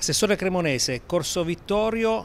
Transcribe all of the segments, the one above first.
Assessore Cremonese, Corso Vittorio,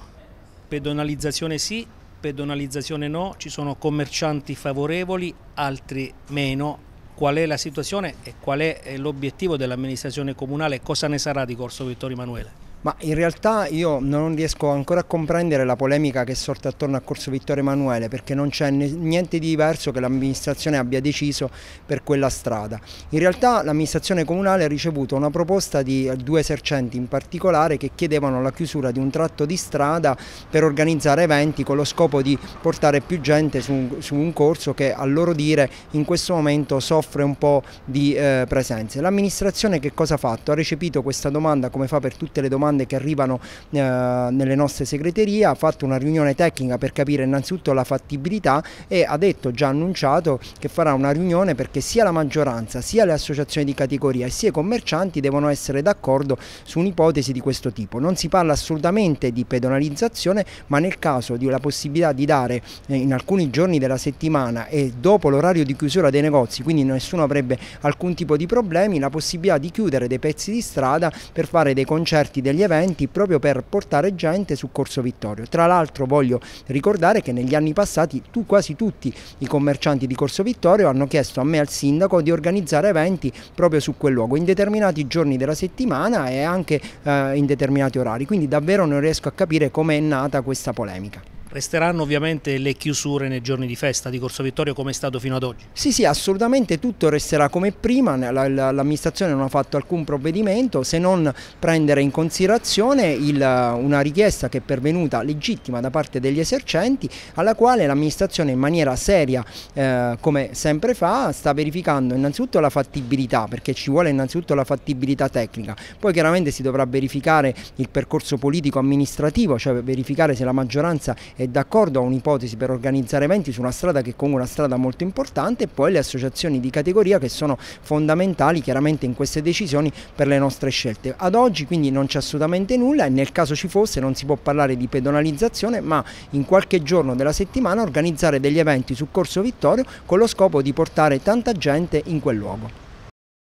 pedonalizzazione sì, pedonalizzazione no, ci sono commercianti favorevoli, altri meno. Qual è la situazione e qual è eh, l'obiettivo dell'amministrazione comunale cosa ne sarà di Corso Vittorio Emanuele? Ma in realtà io non riesco ancora a comprendere la polemica che è sorta attorno a Corso Vittorio Emanuele perché non c'è niente di diverso che l'amministrazione abbia deciso per quella strada. In realtà l'amministrazione comunale ha ricevuto una proposta di due esercenti in particolare che chiedevano la chiusura di un tratto di strada per organizzare eventi con lo scopo di portare più gente su, su un corso che a loro dire in questo momento soffre un po' di eh, presenze. L'amministrazione che cosa ha fatto? Ha recepito questa domanda come fa per tutte le domande domande che arrivano eh, nelle nostre segreterie, ha fatto una riunione tecnica per capire innanzitutto la fattibilità e ha detto, già annunciato, che farà una riunione perché sia la maggioranza sia le associazioni di categoria e sia i commercianti devono essere d'accordo su un'ipotesi di questo tipo. Non si parla assolutamente di pedonalizzazione, ma nel caso di della possibilità di dare eh, in alcuni giorni della settimana e dopo l'orario di chiusura dei negozi, quindi nessuno avrebbe alcun tipo di problemi, la possibilità di chiudere dei pezzi di strada per fare dei concerti, degli eventi proprio per portare gente su Corso Vittorio. Tra l'altro voglio ricordare che negli anni passati tu, quasi tutti i commercianti di Corso Vittorio hanno chiesto a me e al sindaco di organizzare eventi proprio su quel luogo in determinati giorni della settimana e anche eh, in determinati orari, quindi davvero non riesco a capire come è nata questa polemica. Resteranno ovviamente le chiusure nei giorni di festa di Corso Vittorio come è stato fino ad oggi? Sì, sì, assolutamente tutto resterà come prima, l'amministrazione non ha fatto alcun provvedimento se non prendere in considerazione il, una richiesta che è pervenuta legittima da parte degli esercenti alla quale l'amministrazione in maniera seria, eh, come sempre fa, sta verificando innanzitutto la fattibilità perché ci vuole innanzitutto la fattibilità tecnica, poi chiaramente si dovrà verificare il percorso politico amministrativo, cioè verificare se la maggioranza è è d'accordo a un'ipotesi per organizzare eventi su una strada che è comunque una strada molto importante e poi le associazioni di categoria che sono fondamentali chiaramente in queste decisioni per le nostre scelte. Ad oggi quindi non c'è assolutamente nulla e nel caso ci fosse non si può parlare di pedonalizzazione ma in qualche giorno della settimana organizzare degli eventi su Corso Vittorio con lo scopo di portare tanta gente in quel luogo.